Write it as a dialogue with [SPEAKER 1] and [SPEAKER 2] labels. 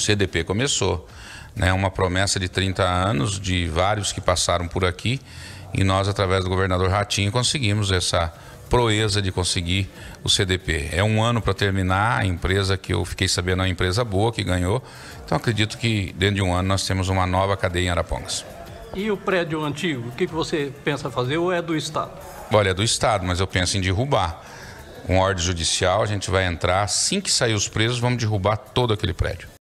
[SPEAKER 1] CDP começou. Né, uma promessa de 30 anos de vários que passaram por aqui e nós, através do governador Ratinho, conseguimos essa proeza de conseguir o CDP. É um ano para terminar, a empresa que eu fiquei sabendo é uma empresa boa que ganhou, então acredito que dentro de um ano nós temos uma nova cadeia em Arapongas.
[SPEAKER 2] E o prédio antigo, o que você pensa fazer ou é do Estado?
[SPEAKER 1] Olha, é do Estado, mas eu penso em derrubar. Com ordem judicial, a gente vai entrar, assim que sair os presos, vamos derrubar todo aquele prédio.